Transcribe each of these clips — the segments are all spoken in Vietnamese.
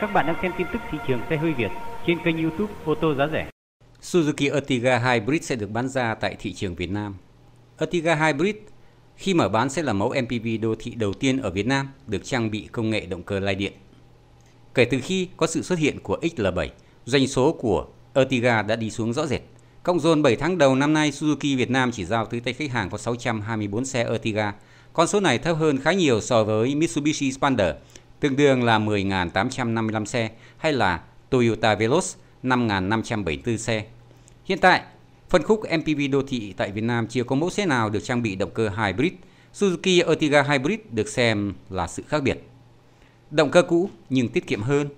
Các bạn đang xem tin tức thị trường xe hơi Việt trên kênh YouTube ô tô giá rẻ. Suzuki Ertiga Hybrid sẽ được bán ra tại thị trường Việt Nam. Ertiga Hybrid khi mở bán sẽ là mẫu MPV đô thị đầu tiên ở Việt Nam được trang bị công nghệ động cơ lai điện. Kể từ khi có sự xuất hiện của XL7, doanh số của Ertiga đã đi xuống rõ rệt. Cộng dồn 7 tháng đầu năm nay, Suzuki Việt Nam chỉ giao tới tay khách hàng có 624 xe Ertiga. Con số này thấp hơn khá nhiều so với Mitsubishi Spander tương đương là 10.855 xe hay là Toyota Veloz 5.574 xe. Hiện tại, phân khúc MPV đô thị tại Việt Nam chưa có mẫu xe nào được trang bị động cơ hybrid. Suzuki Ertiga Hybrid được xem là sự khác biệt. Động cơ cũ nhưng tiết kiệm hơn.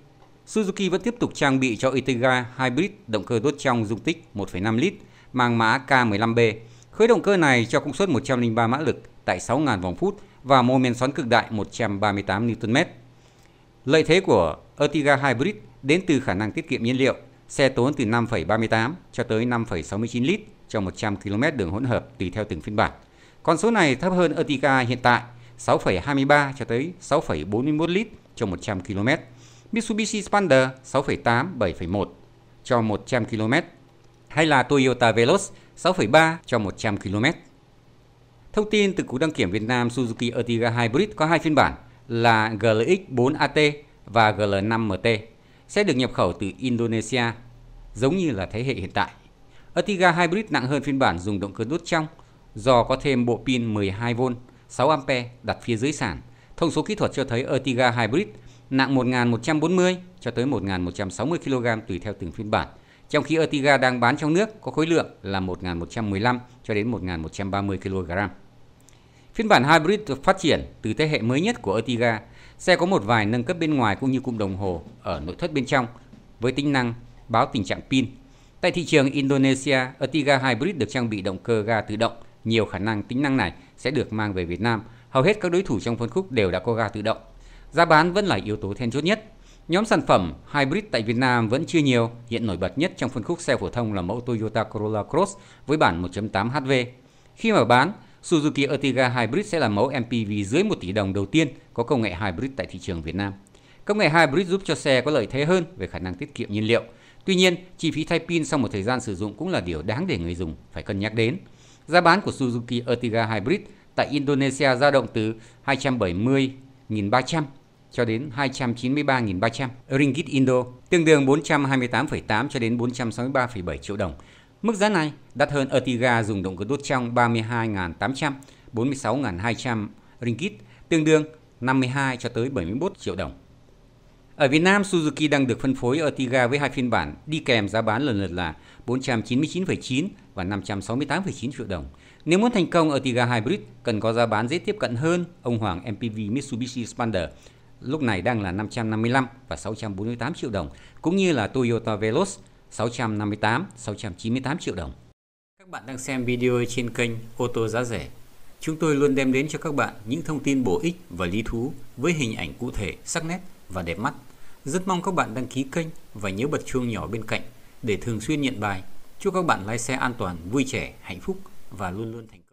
Suzuki vẫn tiếp tục trang bị cho Ertiga Hybrid động cơ đốt trong dung tích 1,5 lít mang mã K15B. khởi động cơ này cho công suất 103 mã lực tại 6.000 vòng phút và mô men xoắn cực đại 138 Nm. Lợi thế của Ertiga Hybrid đến từ khả năng tiết kiệm nhiên liệu, xe tốn từ 5,38 cho tới 5,69 lít cho 100 km đường hỗn hợp tùy theo từng phiên bản. Con số này thấp hơn Ertiga hiện tại 6,23 cho tới 6,41 lít cho 100 km. Mitsubishi Spander 6,8 7,1 cho 100 km hay là Toyota Veloz 6,3 cho 100 km. Thông tin từ Cục đăng kiểm Việt Nam Suzuki Ertiga Hybrid có hai phiên bản là GLX4AT và GL5MT sẽ được nhập khẩu từ Indonesia, giống như là thế hệ hiện tại. Ertiga Hybrid nặng hơn phiên bản dùng động cơ đốt trong do có thêm bộ pin 12V 6A đặt phía dưới sàn. Thông số kỹ thuật cho thấy Ertiga Hybrid nặng 1140 cho tới 1160 kg tùy theo từng phiên bản, trong khi Ertiga đang bán trong nước có khối lượng là 1115 cho đến 1130 kg. Phiên bản hybrid được phát triển từ thế hệ mới nhất của Ertiga. Xe có một vài nâng cấp bên ngoài cũng như cụm đồng hồ ở nội thất bên trong với tính năng báo tình trạng pin. Tại thị trường Indonesia, Ertiga Hybrid được trang bị động cơ ga tự động. Nhiều khả năng tính năng này sẽ được mang về Việt Nam. Hầu hết các đối thủ trong phân khúc đều đã có ga tự động. Giá bán vẫn là yếu tố then chốt nhất. Nhóm sản phẩm hybrid tại Việt Nam vẫn chưa nhiều, hiện nổi bật nhất trong phân khúc xe phổ thông là mẫu Toyota Corolla Cross với bản 1.8 HV. Khi mà bán, Suzuki Ertiga Hybrid sẽ là mẫu MPV dưới 1 tỷ đồng đầu tiên có công nghệ hybrid tại thị trường Việt Nam. Công nghệ hybrid giúp cho xe có lợi thế hơn về khả năng tiết kiệm nhiên liệu. Tuy nhiên, chi phí thay pin sau một thời gian sử dụng cũng là điều đáng để người dùng phải cân nhắc đến. Giá bán của Suzuki Ertiga Hybrid tại Indonesia dao động từ 270.300 cho đến 293.300 ringgit Indo, tương đương 428,8 cho đến 463,7 triệu đồng Mức giá này đắt hơn Ertiga dùng động cơ đốt trong 32.800, 46.200 ringgit, tương đương 52 cho tới 71 triệu đồng. Ở Việt Nam, Suzuki đang được phân phối Ertiga với hai phiên bản đi kèm giá bán lần lượt là 499,9 và 568,9 triệu đồng. Nếu muốn thành công Ertiga Hybrid cần có giá bán dễ tiếp cận hơn ông Hoàng MPV Mitsubishi Spander lúc này đang là 555 và 648 triệu đồng, cũng như là Toyota Veloz 658, 698 triệu đồng. Các bạn đang xem video trên kênh ô tô giá rẻ. Chúng tôi luôn đem đến cho các bạn những thông tin bổ ích và lý thú với hình ảnh cụ thể, sắc nét và đẹp mắt. Rất mong các bạn đăng ký kênh và nhớ bật chuông nhỏ bên cạnh để thường xuyên nhận bài. Chúc các bạn lái xe an toàn, vui trẻ, hạnh phúc và luôn luôn thành công.